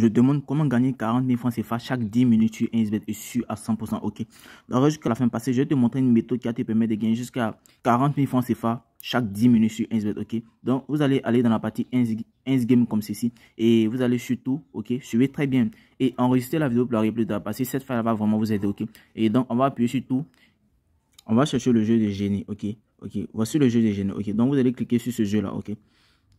Je demande comment gagner 40 000 francs CFA chaque 10 minutes sur Inzbet et sur à 100% OK. Donc jusqu'à la fin passée, je vais te montrer une méthode qui va te permettre de gagner jusqu'à 40 000 francs CFA chaque 10 minutes sur Insbet. OK. Donc vous allez aller dans la partie Ins Game comme ceci et vous allez sur tout OK. Suivez très bien et enregistrer la vidéo pour la plus de la passée. Cette fois-là va vraiment vous aider OK. Et donc on va appuyer sur tout. On va chercher le jeu de génie OK. OK. Voici le jeu de génie OK. Donc vous allez cliquer sur ce jeu là OK.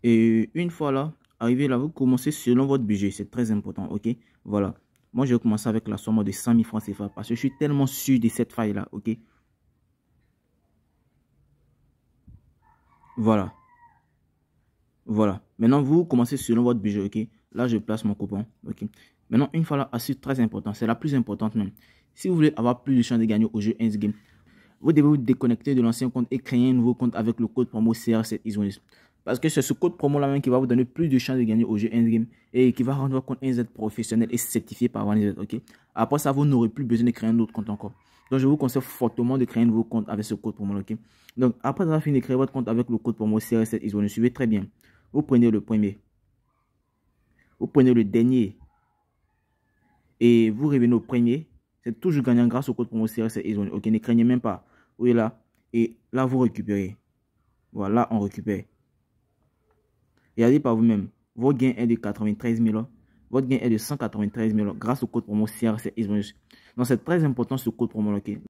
Et une fois là, Arrivez là, vous commencez selon votre budget. C'est très important, ok Voilà. Moi, je vais commencer avec la somme de 100 000 francs CFA parce que je suis tellement sûr de cette faille-là, ok Voilà. Voilà. Maintenant, vous commencez selon votre budget, ok Là, je place mon coupon, ok Maintenant, une fois là, suite très important, c'est la plus importante même. Si vous voulez avoir plus de chances de gagner au jeu Endgame, vous devez vous déconnecter de l'ancien compte et créer un nouveau compte avec le code promo CR7 Isonis. Parce que c'est ce code promo là même qui va vous donner plus de chances de gagner au jeu endgame et qui va rendre votre compte 1Z professionnel et certifié par OneZ. Ok. Après ça, vous n'aurez plus besoin de créer un autre compte encore. Donc, je vous conseille fortement de créer un nouveau compte avec ce code promo. Ok. Donc, après avoir fini de créer votre compte avec le code promo CR7, ils vous très bien. Vous prenez le premier. Vous prenez le dernier. Et vous revenez au premier. C'est toujours gagnant grâce au code promo CRS, 7 Ok. Ne craignez même pas. Vous voyez là. Et là, vous récupérez. Voilà, on récupère. Regardez par vous-même. Votre gain est de 93 000. Votre gain est de 193 000 grâce au code promo CRC Isbonus. Donc c'est très important ce code promo.